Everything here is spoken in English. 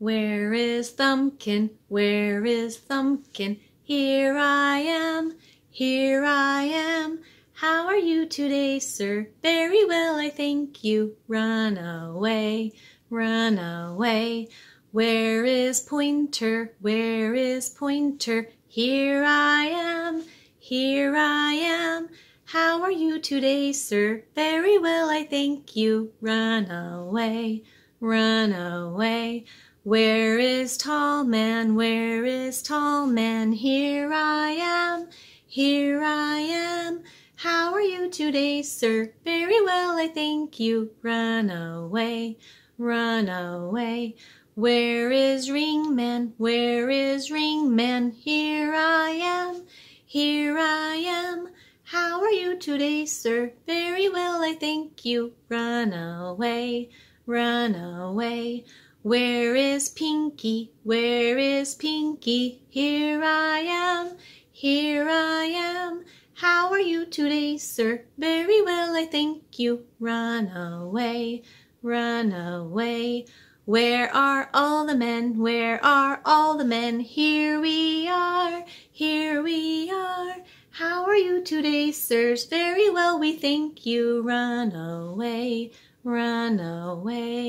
Where is Thumbkin? Where is Thumbkin? Here I am, here I am. How are you today, sir? Very well, I thank you. Run away, run away. Where is Pointer? Where is Pointer? Here I am, here I am. How are you today, sir? Very well, I thank you. Run away, run away. Where is tall man? Where is tall man? Here I am, here I am. How are you today, sir? Very well, I thank you. Run away, run away. Where is ring man? Where is ring man? Here I am, here I am. How are you today, sir? Very well, I thank you. Run away, run away. Where is Pinky? Where is Pinky? Here I am, here I am. How are you today, sir? Very well, I thank you. Run away, run away. Where are all the men? Where are all the men? Here we are, here we are. How are you today, sirs? Very well, we thank you. Run away, run away.